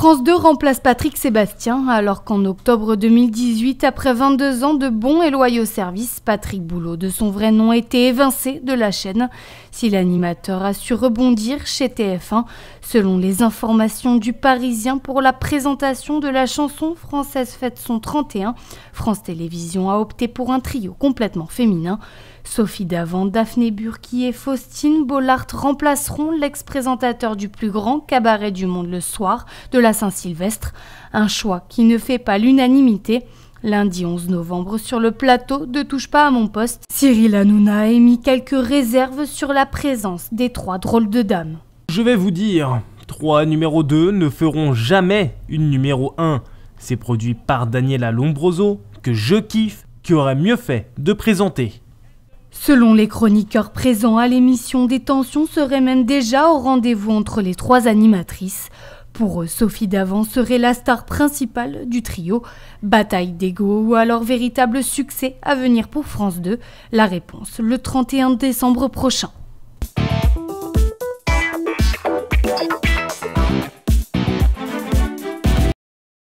France 2 remplace Patrick Sébastien, alors qu'en octobre 2018, après 22 ans de bons et loyaux services, Patrick Boulot, de son vrai nom, était évincé de la chaîne. Si l'animateur a su rebondir chez TF1, selon les informations du Parisien pour la présentation de la chanson Française fête son 31, France Télévisions a opté pour un trio complètement féminin. Sophie Davant, Daphné Burki et Faustine Bollard remplaceront l'ex-présentateur du plus grand cabaret du monde le soir de la Saint-Sylvestre, un choix qui ne fait pas l'unanimité. Lundi 11 novembre, sur le plateau de Touche pas à mon poste, Cyril Hanouna a émis quelques réserves sur la présence des trois drôles de dames. Je vais vous dire, trois numéro 2 ne feront jamais une numéro 1. C'est produit par Daniela Lombroso, que je kiffe, qui aurait mieux fait de présenter. Selon les chroniqueurs présents à l'émission, des tensions seraient même déjà au rendez-vous entre les trois animatrices. Pour eux, Sophie Davant serait la star principale du trio. Bataille d'ego ou alors véritable succès à venir pour France 2 La réponse le 31 décembre prochain.